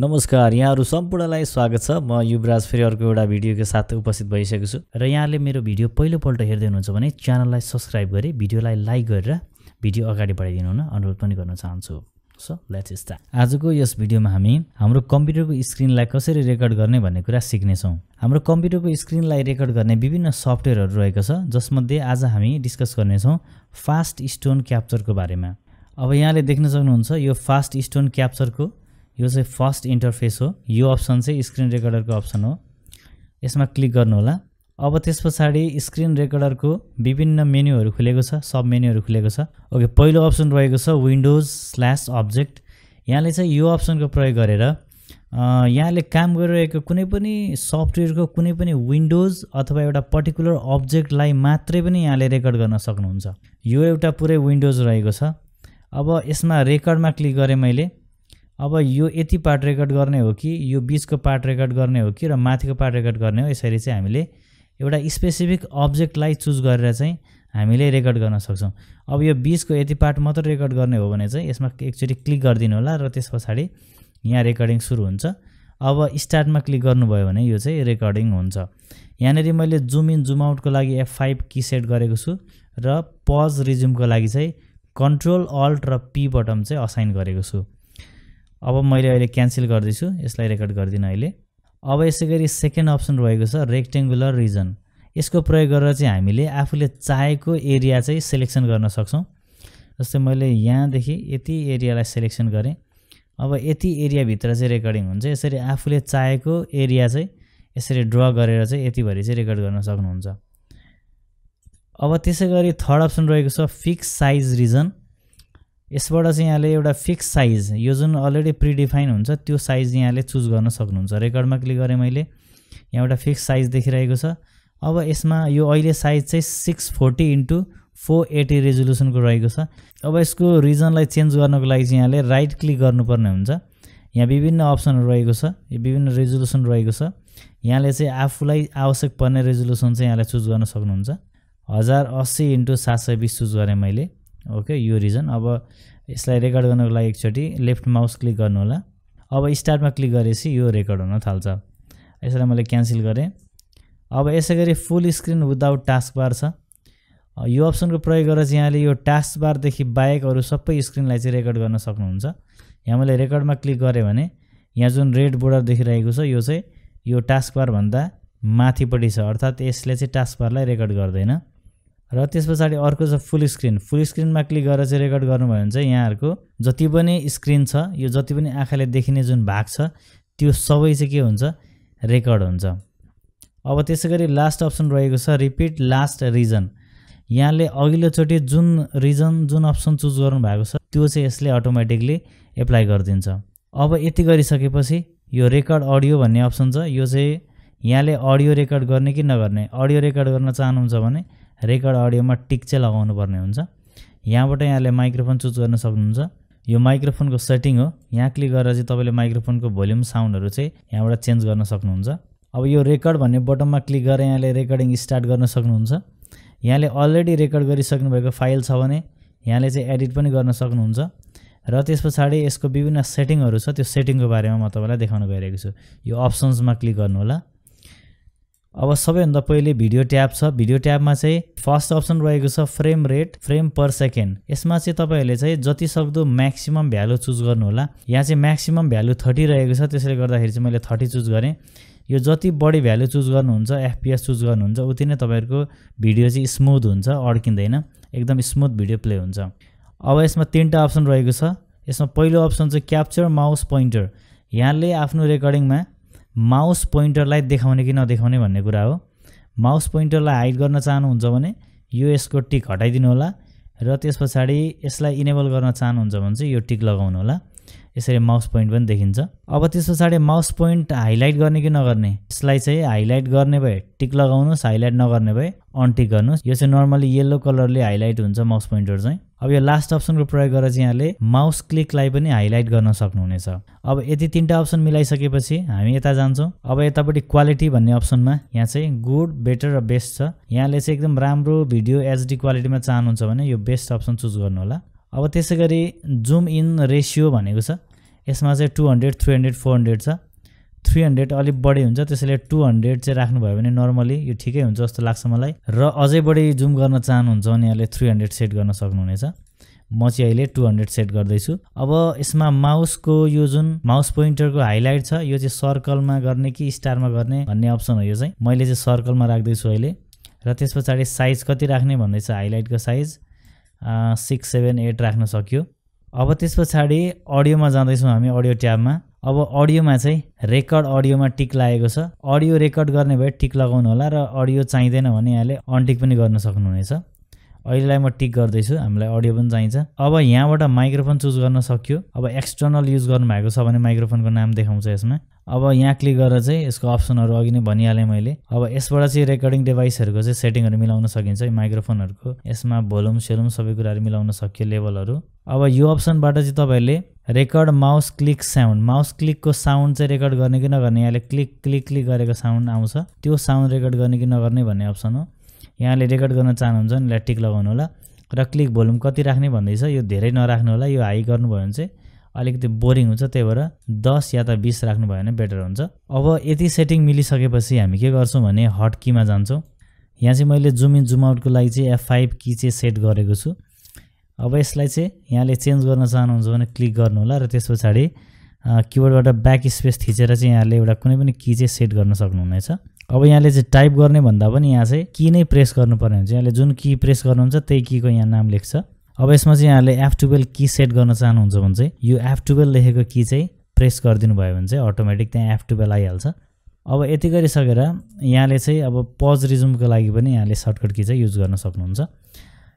नमस्कार यहाँहरू सम्पूर्णलाई स्वागत छ म युवराज फेरि अर्को एउटा भिडियोको साथ उपस्थित भइसकेको छु र यहाँले मेरो भिडियो पहिलोपल्ट हेर्दै हुनुहुन्छ भने च्यानललाई सब्सक्राइब गरेँ भिडियोलाई लाइक गरेर भिडियो अगाडि बढाइदिनु हुन अनुरोध पनि गर्न चाहन्छु सो लेट्स स्टार्ट आजको यस भिडियोमा हामी हाम्रो कम्प्युटरको स्क्रिनलाई कसरी रेकर्ड गर्ने भन्ने कुरा सिक्नेछौँ हाम्रो कम्प्युटरको स्क्रिनलाई रेकर्ड गर्ने विभिन्न सफ्टवेयरहरू रहेको छ जसमध्ये आज हामी डिस्कस गर्नेछौँ फास्ट स्टोन क्याप्चरको बारेमा अब यहाँले देख्न सक्नुहुन्छ यो फास्ट स्टोन क्याप्चरको यो चाहिँ फर्स्ट इन्टरफेस हो यो अप्सन चाहिँ स्क्रिन रेकर्डरको अप्सन हो यसमा क्लिक गर्नुहोला अब त्यस पछाडि स्क्रिन रेकर्डरको विभिन्न मेन्युहरू खुलेको छ सब मेन्युहरू खुलेको छ ओके पहिलो अप्सन रहेको छ विन्डोज स्ल्यास अब्जेक्ट यहाँले चाहिँ यो अप्सनको प्रयोग गरेर यहाँले काम गरिरहेको कुनै पनि सफ्टवेयरको कुनै पनि विन्डोज अथवा एउटा पर्टिकुलर अब्जेक्टलाई मात्रै पनि यहाँले रेकर्ड गर्न सक्नुहुन्छ यो एउटा पुरै विन्डोज रहेको छ अब यसमा रेकर्डमा क्लिक गरेँ मैले अब यो यति पार्ट रेकर्ड गर्ने हो कि यो बिचको पार्ट रेकर्ड गर्ने हो कि र माथिको पार्ट रेकर्ड गर्ने हो यसरी चाहिँ हामीले एउटा स्पेसिफिक अब्जेक्टलाई चुज गरेर चाहिँ हामीले रेकर्ड गर्न सक्छौँ अब यो बिचको यति पार्ट मात्र रेकर्ड गर्ने हो भने चाहिँ यसमा एकचोटि क्लिक गरिदिनु होला र त्यस पछाडि यहाँ रेकर्डिङ सुरु हुन्छ अब स्टार्टमा क्लिक गर्नुभयो भने यो चाहिँ रेकर्डिङ हुन्छ यहाँनिर मैले जुम इन जुम आउटको लागि एफ फाइभ कि सेट गरेको छु र पज रिज्युमको लागि चाहिँ कन्ट्रोल अल्ट र पी बटम चाहिँ असाइन गरेको छु अब मैले अहिले क्यान्सल गर्दैछु यसलाई रेकर्ड गर्दिनँ अहिले अब यसै गरी सेकेन्ड अप्सन रहेको छ रेक्टेङ्गुलर रिजन यसको प्रयोग गरेर चाहिँ हामीले आफूले चाहेको एरिया चाहिँ सेलेक्सन गर्न सक्छौँ जस्तै मैले यहाँदेखि यति एरियालाई सेलेक्सन गरेँ अब यति एरियाभित्र चाहिँ रेकर्डिङ हुन्छ यसरी आफूले चाहेको एरिया चाहिँ यसरी ड्र गरेर चाहिँ यतिभरि चाहिँ रेकर्ड गर्न सक्नुहुन्छ अब त्यसै गरी थर्ड अप्सन रहेको छ फिक्स साइज रिजन यसबाट चाहिँ यहाँले एउटा फिक्स साइज यो जुन अलरेडी प्रिडिफाइन हुन्छ त्यो साइज यहाँले चुज गर्न सक्नुहुन्छ रेकर्डमा क्लिक गरेँ मैले यहाँ एउटा फिक्स साइज देखिरहेको छ अब यसमा यो अहिले साइज चाहिँ six forty into four eighty रेजुलेसनको रहेको छ अब यसको रिजनलाई चेन्ज गर्नको लागि चाहिँ यहाँले राइट क्लिक गर्नुपर्ने हुन्छ यहाँ विभिन्न अप्सनहरू रहेको छ यो विभिन्न रेजोलुसन रहेको छ यहाँले चाहिँ आफूलाई आवश्यक पर्ने रेजोल्युसन चाहिँ यहाँले चुज गर्न सक्नुहुन्छ हजार अस्सी इन्टु सात सय बिस चुज गरेँ मैले ओके यो रिजन अब यसलाई रेकर्ड गर्नको लागि एकचोटि लेफ्ट माउस क्लिक गर्नु होला अब स्टार्टमा क्लिक गरेपछि यो रेकर्ड हुन थाल्छ यसलाई मैले क्यान्सल गरेँ अब यसै गरी full screen without taskbar छ यो अप्सनको प्रयोग गरेर चाहिँ यहाँले यो टास्क बारदेखि बाहेक अरू सबै स्क्रिनलाई चाहिँ रेकर्ड गर्न सक्नुहुन्छ यहाँ मैले रेकर्डमा क्लिक गरेँ भने यहाँ जुन रेड बोर्डर देखिरहेको छ यो चाहिँ यो टास्क बारभन्दा माथिपट्टि छ अर्थात् यसले चाहिँ टास्क बारलाई रेकर्ड गर्दैन र त्यस पछाडि अर्को छ फुल स्क्रिन फुल स्क्रिनमा क्लिक गरेर चाहिँ रेकर्ड गर्नुभयो भने चाहिँ यहाँहरूको जति पनि स्क्रिन छ यो जति पनि आँखाले देखिने जुन भाग छ त्यो सबै चाहिँ के हुन्छ रेकर्ड हुन्छ अब त्यसै गरी लास्ट अप्सन रहेको छ रिपिट लास्ट रिजन यहाँले अघिल्लोचोटि जुन रिजन जुन अप्सन चुज गर्नु भएको छ त्यो चाहिँ यसले अटोमेटिकली एप्लाई गरिदिन्छ अब यति गरिसकेपछि यो रेकर्ड अडियो भन्ने अप्सन छ यो चाहिँ यहाँले अडियो रेकर्ड गर्ने कि नगर्ने अडियो रेकर्ड गर्न चाहनुहुन्छ भने रेकर्ड अडियोमा टिक चाहिँ लगाउनु पर्ने हुन्छ यहाँबाट यहाँले माइक्रोफोन चुज गर्न सक्नुहुन्छ यो माइक्रोफोनको सेटिङ हो यहाँ क्लिक गरेर चाहिँ तपाईँले माइक्रोफोनको भोल्युम साउन्डहरू चाहिँ यहाँबाट चेन्ज गर्न सक्नुहुन्छ अब यो रेकर्ड भन्ने बटनमा क्लिक गरेर यहाँले रेकर्डिङ स्टार्ट गर्न सक्नुहुन्छ यहाँले अलरेडी रेकर्ड गरिसक्नु भएको फाइल छ भने यहाँले चाहिँ एडिट पनि गर्न सक्नुहुन्छ र त्यस पछाडि यसको विभिन्न सेटिङहरू छ त्यो सेटिङको बारेमा म तपाईँलाई देखाउन गइरहेको छु यो अप्सन्समा क्लिक गर्नुहोला अब सबैभन्दा पहिले भिडियो ट्याब छ भिडियो ट्याबमा चाहिँ फर्स्ट अप्सन रहेको छ frame rate frame per second यसमा चाहिँ तपाईँहरूले चाहिँ जति सक्दो म्याक्सिमम् भ्यालु चुज गर्नुहोला यहाँ चाहिँ म्याक्सिमम् भ्यालु थर्टी रहेको छ त्यसले गर्दाखेरि चाहिँ मैले थर्टी चुज गरेँ यो जति बढी भ्यालु चुज गर्नुहुन्छ एफपिएस चुज गर्नुहुन्छ उति नै तपाईँहरूको भिडियो चाहिँ स्मुथ हुन्छ अड्किँदैन एकदम स्मुथ भिडियो प्ले हुन्छ अब यसमा तिनवटा अप्सन रहेको छ यसमा पहिलो अप्सन चाहिँ क्याप्चर माउस पोइन्टर यहाँले आफ्नो रेकर्डिङमा माउस पोइन्टरलाई देखाउने कि नदेखाउने भन्ने कुरा हो माउस पोइन्टरलाई हाइड गर्न चाहनुहुन्छ भने यो यसको टिक हटाइदिनु होला र त्यस पछाडि यसलाई इनेबल गर्न चाहनुहुन्छ भने चाहिँ यो टिक लगाउनु होला यसरी माउस पोइन्ट पनि देखिन्छ अब त्यस पछाडि माउस पोइन्ट हाइलाइट गर्ने कि नगर्ने यसलाई चाहिँ हाइलाइट गर्ने भए टिक लगाउनुहोस् हाइलाइट नगर्ने भए अनटिक गर्नुहोस् यो चाहिँ नर्मली येल्लो कलरले हाइलाइट हुन्छ माउस पोइन्टहरू चाहिँ अब यो लास्ट अप्सनको प्रयोग गरेर चाहिँ यहाँले माउस क्लिकलाई पनि हाइलाइट गर्न सक्नुहुनेछ अब यति तिनवटा अप्सन मिलाइसकेपछि हामी यता जान्छौँ अब यतापट्टि क्वालिटी भन्ने अप्सनमा यहाँ चाहिँ गुड बेटर र बेस्ट छ यहाँले चाहिँ एकदम राम्रो भिडियो एचडी क्वालिटीमा चाहनुहुन्छ भने यो बेस्ट अप्सन चुज गर्नुहोला अब त्यसै गरी जुम इन रेसियो भनेको छ यसमा चाहिँ two hundred three hundred four hundred छ थ्री हन्ड्रेड अलिक बढी हुन्छ त्यसैले टू हन्ड्रेड चाहिँ राख्नुभयो भने नर्मली यो ठिकै हुन्छ जस्तो लाग्छ मलाई र अझै बढी जुम गर्न चाहनुहुन्छ भने यहाँले थ्री हन्ड्रेड सेट गर्न सक्नुहुनेछ म चाहिँ अहिले टू हन्ड्रेड सेट गर्दैछु अब यसमा माउसको यो जुन माउस पोइन्टरको हाइलाइट छ यो चाहिँ सर्कलमा गर्ने कि स्टारमा गर्ने भन्ने अप्सन हो यो चाहिँ मैले चाहिँ सर्कलमा राख्दैछु अहिले र त्यस पछाडि साइज कति राख्ने भन्दैछ हाइलाइटको साइज सिक्स सेभेन एट राख्न सक्यो अब त्यस पछाडि अडियोमा जाँदैछौँ हामी अडियो ट्याबमा अब अडियोमा चाहिँ रेकर्ड अडियोमा टिक लागेको छ अडियो रेकर्ड गर्ने भए टिक लगाउनु होला र अडियो चाहिँदैन भने यहाँले अनटिक पनि गर्न सक्नुहुनेछ अहिलेलाई म टिक गर्दैछु हामीलाई अडियो पनि चाहिन्छ अब यहाँबाट माइक्रोफोन चुज गर्न सक्यो अब एक्सटर्नल युज गर्नुभएको छ भने माइक्रोफोनको नाम देखाउँछ यसमा अब यहाँ क्लिक गरेर चाहिँ यसको अप्सनहरू अघि नै भनिहालेँ मैले अब यसबाट चाहिँ रेकर्डिङ डिभाइसहरूको चाहिँ सेटिङहरू मिलाउन सकिन्छ माइक्रोफोनहरूको यसमा भोल्युम सेलुम सबै कुराहरू मिलाउन सकियो लेभलहरू अब यो अप्सनबाट चाहिँ तपाईँहरूले record mouse click sound mouse क्लिकको साउन्ड चाहिँ रेकर्ड गर्ने कि नगर्ने यहाँले क्लिक क्लिक क्लिक गरेको साउन्ड आउँछ त्यो साउन्ड रेकर्ड गर्ने कि नगर्ने भन्ने अप्सन हो यहाँले रेकर्ड गर्न चाहनुहुन्छ भने यसलाई टिक लगाउनु होला र क्लिक भोल्युम कति राख्ने भन्दैछ यो धेरै नराख्नु होला यो हाई गर्नुभयो भने चाहिँ अलिकति बोरिङ हुन्छ त्यही भएर दस या त बिस राख्नुभयो भने बेटर हुन्छ अब यति सेटिङ मिलिसकेपछि हामी के गर्छौँ भने हट किमा जान्छौँ यहाँ चाहिँ मैले जुम इन जुम आउटको लागि चाहिँ एफ फाइभ की चाहिँ सेट गरेको छु अब यसलाई चाहिँ यहाँले चेन्ज गर्न चाहनुहुन्छ भने क्लिक गर्नु होला र त्यस पछाडि किबोर्डबाट ब्याक स्पेस थिचेर चाहिँ यहाँले एउटा कुनै पनि कि चाहिँ सेट गर्न सक्नुहुनेछ अब यहाँले चाहिँ टाइप गर्ने भन्दा पनि यहाँ चाहिँ कि नै प्रेस गर्नुपर्ने हुन्छ यहाँले जुन कि प्रेस गर्नुहुन्छ त्यही कीको यहाँ नाम लेख्छ अब यसमा चाहिँ यहाँले एफ टुवेल्भ कि सेट गर्न चाहनुहुन्छ भने चाहिँ यो एफ टुवेल्भ लेखेको कि चाहिँ प्रेस गरिदिनु भयो भने चाहिँ अटोमेटिक त्यहाँ एफ टुवेल्भ आइहाल्छ अब यति गरिसकेर यहाँले चाहिँ अब पज रिजुमको लागि पनि यहाँले सर्टकट कि चाहिँ युज गर्न सक्नुहुन्छ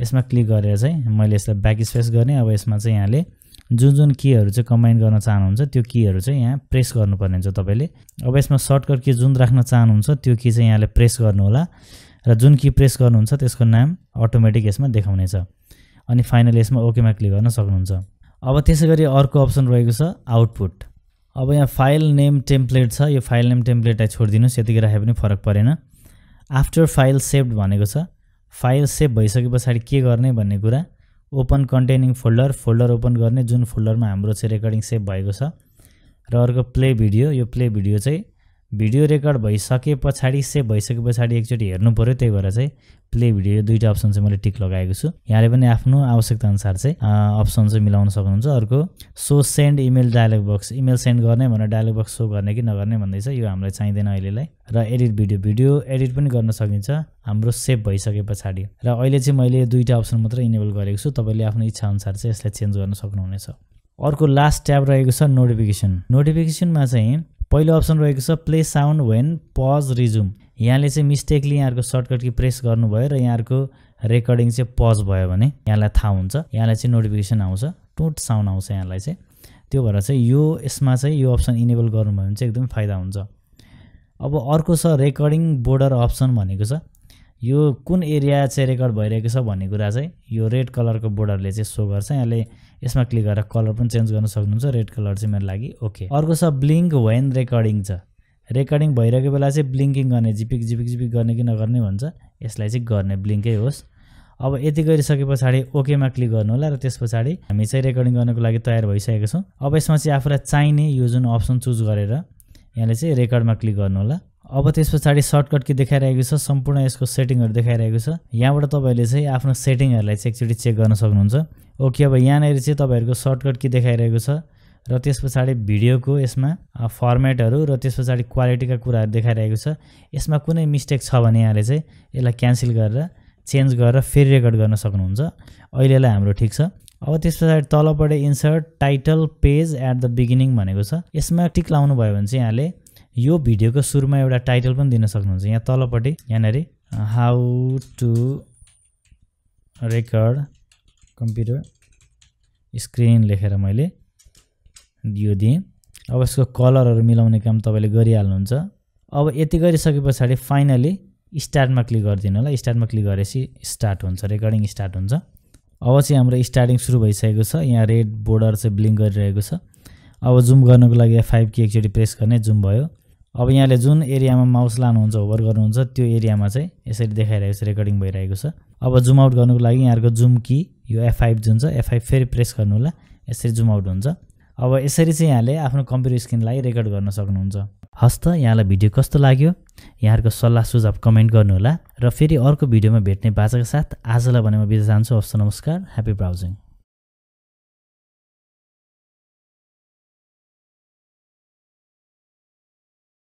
यसमा क्लिक गरेर चाहिँ मैले यसलाई ब्याक स्पेस गर्ने अब यसमा चाहिँ यहाँले जुन जुन कीहरू चाहिँ कम्बाइन गर्न चाहनुहुन्छ त्यो कीहरू चाहिँ यहाँ प्रेस गर्नुपर्ने हुन्छ तपाईँले अब यसमा सर्टकट की जुन राख्न चाहनुहुन्छ त्यो की चाहिँ यहाँले प्रेस गर्नुहोला र जुन की प्रेस गर्नुहुन्छ त्यसको नाम अटोमेटिक यसमा देखाउनेछ अनि फाइनली यसमा ओकेमा क्लिक गर्न सक्नुहुन्छ अब त्यसै गरी अर्को अप्सन रहेको छ आउटपुट अब यहाँ फाइल नेम टेम्प्लेट छ यो फाइल नेम टेम्प्लेटलाई छोडिदिनुहोस् यतिकै राखे पनि फरक परेन आफ्टर फाइल सेभ भनेको छ फाइल सेभ भइसके पछाडि के गर्ने भन्ने कुरा open containing folder folder open गर्ने जुन फोल्डरमा हाम्रो चाहिँ रेकर्डिङ सेभ भएको छ र अर्को प्ले भिडियो यो प्ले भिडियो चाहिँ भिडियो रेकर्ड भइसके पछाडि सेभ भइसके पछाडि एकचोटि हेर्नु पऱ्यो त्यही भएर चाहिँ प्ले भिडियो दुईवटा अप्सन चाहिँ मैले टिक लगाएको छु यहाँले पनि आफ्नो आवश्यकता अनुसार चाहिँ अप्सन चाहिँ मिलाउन सक्नुहुन्छ अर्को show send email dialog box email send गर्ने भनेर डायलग बक्स सो गर्ने कि नगर्ने भन्दैछ यो हामीलाई चाहिँदैन अहिलेलाई र एडिट भिडियो भिडियो एडिट पनि गर्न सकिन्छ हाम्रो सेभ भइसके पछाडि र अहिले चाहिँ मैले दुईवटा अप्सन मात्र इनेबल गरेको छु तपाईँले आफ्नो इच्छा अनुसार चाहिँ यसलाई चेन्ज गर्न सक्नुहुनेछ अर्को लास्ट ट्याब रहेको छ नोटिफिकेसन नोटिफिकेसनमा चाहिँ पहिलो अप्सन रहेको छ play sound when pause resume यहाँले चाहिँ मिस्टेकली यहाँहरूको सर्टकट कि प्रेस गर्नुभयो र यहाँहरूको रेकर्डिङ चाहिँ पज भयो भने यहाँलाई थाहा हुन्छ यहाँलाई चाहिँ नोटिफिकेसन आउँछ टोट साउन्ड आउँछ यहाँलाई चाहिँ त्यो भएर चाहिँ यो यसमा चाहिँ यो अप्सन इनेबल गर्नुभयो भने चाहिँ एकदमै फाइदा हुन्छ अब अर्को छ रेकर्डिङ बोर्डर अप्सन भनेको छ यो कुन एरिया चाहिँ रेकर्ड भइरहेको छ भन्ने कुरा चाहिँ यो रेड कलरको बोर्डरले चाहिँ सो गर्छ यहाँले यसमा क्लिक गरेर कलर पनि चेन्ज गर्न सक्नुहुन्छ रेड कलर चाहिँ मेरो लागि ओके अर्को छ ब्लिङ्क वेन रेकर्डिङ छ रेकर्डिङ भइरहेको बेला चाहिँ ब्लिङ्किङ गर्ने जिपिक जिपिक जिपिक गर्ने कि नगर्ने भन्छ यसलाई चाहिँ गर्ने ब्लिङ्कै होस् अब यति गरिसके पछाडि ओकेमा क्लिक गर्नु होला र त्यस पछाडि हामी चाहिँ रेकर्डिङ गर्नको लागि तयार भइसकेको छौँ अब यसमा चाहिँ आफूलाई चाहिने यो जुन अप्सन चुज गरेर यहाँले चाहिँ रेकर्डमा क्लिक गर्नु होला अब त्यस पछाडि सर्टकट के देखाइरहेको छ सम्पूर्ण यसको सेटिङहरू देखाइरहेको छ यहाँबाट तपाईँहरूले चाहिँ आफ्नो सेटिङहरूलाई चाहिँ एकचोटि चेक गर्न सक्नुहुन्छ ओके अब यहाँनिर चाहिँ तपाईँहरूको सर्टकट के देखाइरहेको छ र त्यस पछाडि भिडियोको यसमा फर्मेटहरू र त्यस पछाडि क्वालिटीका कुराहरू देखाइरहेको छ यसमा कुनै मिस्टेक छ भने यहाँले चाहिँ यसलाई क्यान्सल गरेर चेन्ज गरेर फेरि रेकर्ड गर्न सक्नुहुन्छ अहिलेलाई हाम्रो ठिक छ अब त्यस पछाडि तलपट्टि insert title page at the beginning भनेको छ यसमा टिक लाउनु भयो भने चाहिँ यहाँले यो भिडियोको सुरुमा एउटा टाइटल पनि दिन सक्नुहुन्छ यहाँ तलपट्टि यहाँनिर how to record computer screen लेखेर मैले यो दिएँ अब यसको कलरहरू मिलाउने काम तपाईँले गरिहाल्नुहुन्छ अब यति गरिसके पछाडि फाइनली स्टार्टमा क्लिक गरिदिनु होला स्टार्टमा क्लिक गरेपछि स्टार्ट हुन्छ रेकर्डिङ स्टार्ट हुन्छ अब चाहिँ हाम्रो स्टार्टिङ सुरु भइसकेको छ यहाँ रेड बोर्डर चाहिँ ब्लिङ्क गरिरहेको छ अब जुम गर्नुको लागि फाइभ के एकचोटि प्रेस गर्ने जुम भयो अब यहाँले जुन एरियामा माउस लानुहुन्छ होभर गर्नुहुन्छ त्यो एरियामा चाहिँ यसरी देखाइरहेको छ रेकर्डिङ भइरहेको छ अब जुम आउट गर्नुको लागि यहाँहरूको जुम कि यो एफ फाइभ जुन छ एफ फाइभ फेरि प्रेस गर्नु होला यसरी जुम आउट हुन्छ अब यसरी चाहिँ यहाँले आफ्नो कम्प्युटर स्क्रिनलाई रेकर्ड गर्न सक्नुहुन्छ हस् त यहाँलाई भिडियो कस्तो लाग्यो यहाँहरूको सल्लाह सुझाव कमेन्ट गर्नुहोला र फेरि अर्को भिडियोमा भेट्ने बाचाको साथ आजलाई भने म बिदा चाहन्छु हस् नमस्कार ह्याप्पी ब्राउजिङ